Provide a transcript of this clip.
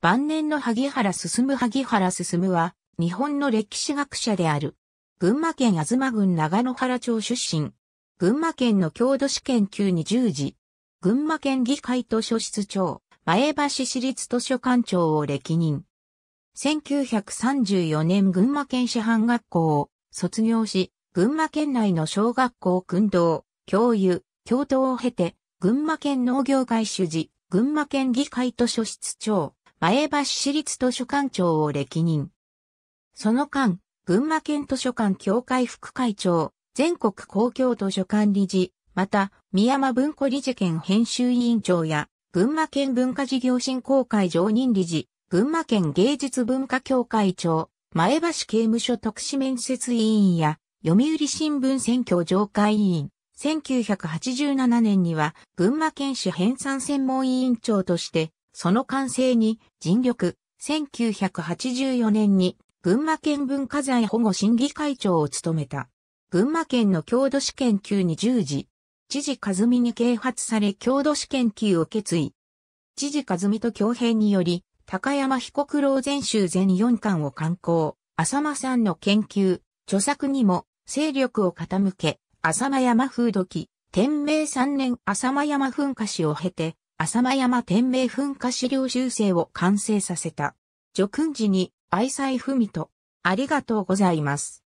晩年の萩原進萩原進は、日本の歴史学者である。群馬県東郡長野原町出身。群馬県の郷土史研究に従事。群馬県議会図書室長、前橋市立図書館長を歴任。1934年群馬県市販学校を卒業し、群馬県内の小学校訓導、教諭、教頭を経て、群馬県農業会主事、群馬県議会図書室長、前橋市立図書館長を歴任。その間、群馬県図書館協会副会長、全国公共図書館理事、また、宮山文庫理事兼編集委員長や、群馬県文化事業振興会常任理事、群馬県芸術文化協会長、前橋刑務所特殊面接委員や、読売新聞選挙上会委員、1987年には、群馬県市編纂専門委員長として、その完成に尽力、1984年に群馬県文化財保護審議会長を務めた。群馬県の郷土史研究に従事。知事和美に啓発され郷土史研究を決意。知事和美と共兵により、高山被告老全集全4巻を刊行。浅間さんの研究、著作にも勢力を傾け、浅間山風土記、天明3年浅間山噴火史を経て、浅間山天明噴火資料修正を完成させた。叙勲時に愛妻文と、ありがとうございます。